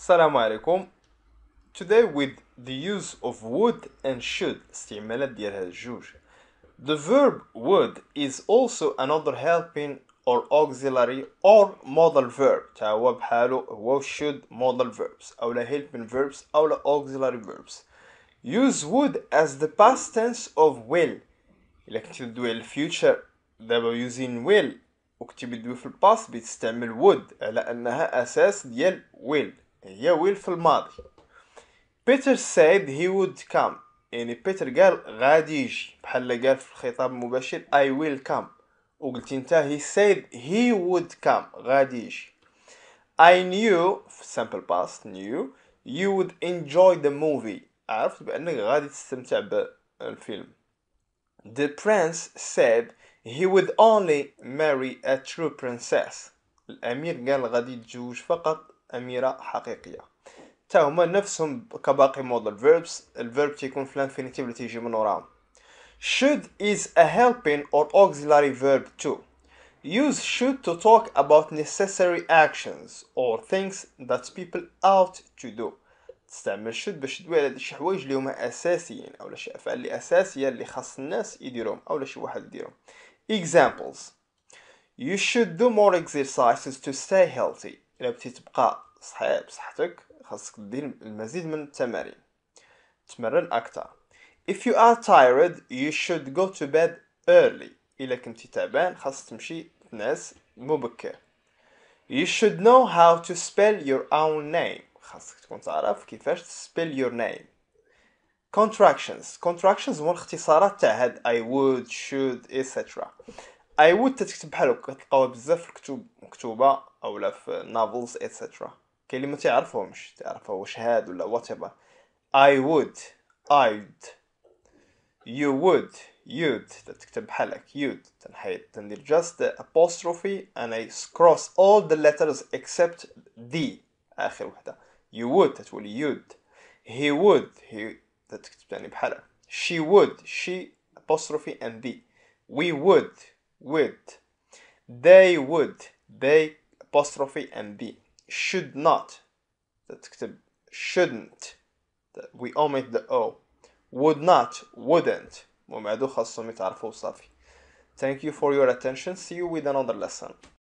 السلام عليكم Today with the use of would and should استعمالات ديال هاد الجوج The verb would is also another helping or auxiliary or modal verb تا هو بحالو هو should modal verbs أو لا helping verbs أو لا auxiliary verbs Use would as the past tense of will إلا كنتي تدوي على future دابا using will وكنتي بدوي في الباست بتستعمل would على أنها أساس ديال will هي ويل في الماضي بيتر سايد هي وود كام يعني بيتر قال غادي يجي بحال قال في الخطاب المباشر اي ويل كام وقلت انت هي سايد هي وود كام غادي يجي I knew في simple past knew you would enjoy the movie عرفت بأنك غادي تستمتع بالفيلم The prince said he would only marry a true princess الأمير قال غادي يتزوج فقط أميرة حقيقية تا هما نفسهم كباقي مودل verbs الفيرب تيكون في الانفينيتيف اللي تيجي من وراهم should is a helping or auxiliary verb too Use should to talk about necessary actions or things that people ought to do تستعمل should باش تدوي على شي حوايج اللي هما اساسيين او شي افعال اللي اساسيه اللي خاص الناس يديروهم او شي واحد يديرهم examples you should do more exercises to stay healthy الا بغيتي تبقى صحيح بصحتك خاصك دير المزيد من التمارين تمرن اكثر if you are tired you should go to bed early الا كنتي تعبان خاصك تمشي تنعس مبكر you should know how to spell your own name خاصك تكون تعرف كيفاش تسبل your name contractions contractions هما الاختصارات تاع هاد I would should etc اي وود تكتب بحال هكا تلقاوها بزاف في الكتب مكتوبه او لا في نافلز اتسيترا كاين اللي ما تعرفهمش تعرفها واش هاد ولا وات ايفر اي وود ايد يو وود يود تكتب بحالك يود تنحيد تندير جاست ابوستروفي and I cross all the letters except D آخر وحدة يو وود تولي يود هي وود هي تكتب تاني بحالك شي وود شي ابوستروفي and دي وي وود would they would they apostrophe and be should not تكتب shouldn't we omit the o would not wouldn't ومعدو خاصهم يتعرفوا صافي thank you for your attention see you with another lesson